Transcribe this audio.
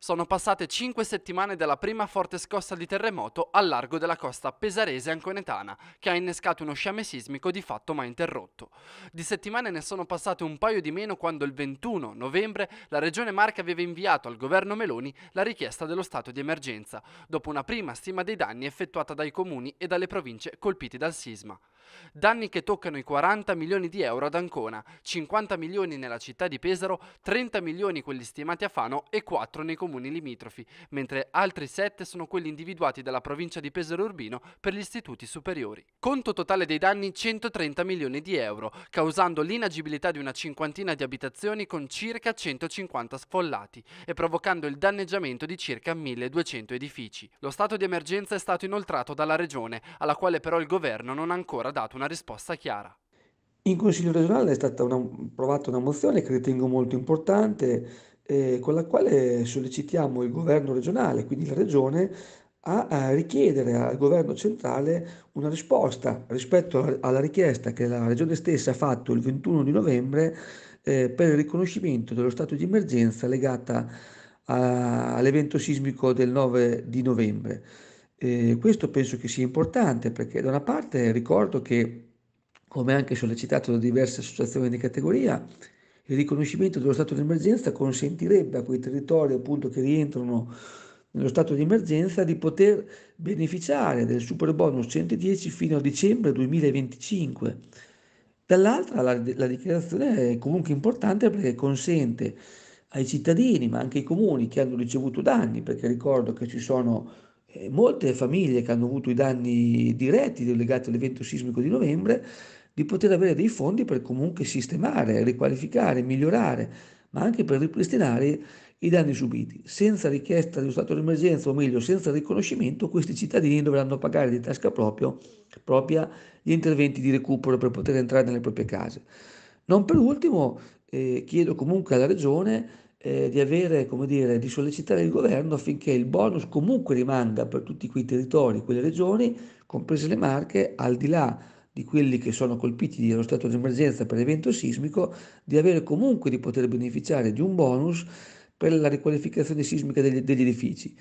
Sono passate 5 settimane dalla prima forte scossa di terremoto al largo della costa pesarese anconetana, che ha innescato uno sciame sismico di fatto mai interrotto. Di settimane ne sono passate un paio di meno quando il 21 novembre la Regione Marca aveva inviato al governo Meloni la richiesta dello stato di emergenza, dopo una prima stima dei danni effettuata dai comuni e dalle province colpiti dal sisma. Danni che toccano i 40 milioni di euro ad Ancona, 50 milioni nella città di Pesaro, 30 milioni quelli stimati a Fano e 4 nei comuni limitrofi, mentre altri 7 sono quelli individuati dalla provincia di Pesaro Urbino per gli istituti superiori. Conto totale dei danni 130 milioni di euro, causando l'inagibilità di una cinquantina di abitazioni con circa 150 sfollati e provocando il danneggiamento di circa 1200 edifici. Lo stato di emergenza è stato inoltrato dalla regione, alla quale però il governo non ha ancora dato dato una risposta chiara. In Consiglio regionale è stata una, approvata una mozione che ritengo molto importante, eh, con la quale sollecitiamo il governo regionale, quindi la regione, a, a richiedere al governo centrale una risposta rispetto alla richiesta che la regione stessa ha fatto il 21 di novembre eh, per il riconoscimento dello stato di emergenza legata a, all'evento sismico del 9 di novembre. Eh, questo penso che sia importante perché da una parte ricordo che, come anche sollecitato da diverse associazioni di categoria, il riconoscimento dello stato di emergenza consentirebbe a quei territori appunto che rientrano nello stato di emergenza di poter beneficiare del super bonus 110 fino a dicembre 2025. Dall'altra la, la dichiarazione è comunque importante perché consente ai cittadini ma anche ai comuni che hanno ricevuto danni, perché ricordo che ci sono eh, molte famiglie che hanno avuto i danni diretti legati all'evento sismico di novembre, di poter avere dei fondi per comunque sistemare, riqualificare, migliorare, ma anche per ripristinare i danni subiti. Senza richiesta di stato di emergenza, o meglio, senza riconoscimento, questi cittadini dovranno pagare di tasca proprio, propria gli interventi di recupero per poter entrare nelle proprie case. Non per ultimo, eh, chiedo comunque alla Regione eh, di, avere, dire, di sollecitare il governo affinché il bonus comunque rimanga per tutti quei territori, quelle regioni, comprese le Marche, al di là di quelli che sono colpiti dallo stato di emergenza per evento sismico, di avere comunque di poter beneficiare di un bonus per la riqualificazione sismica degli, degli edifici.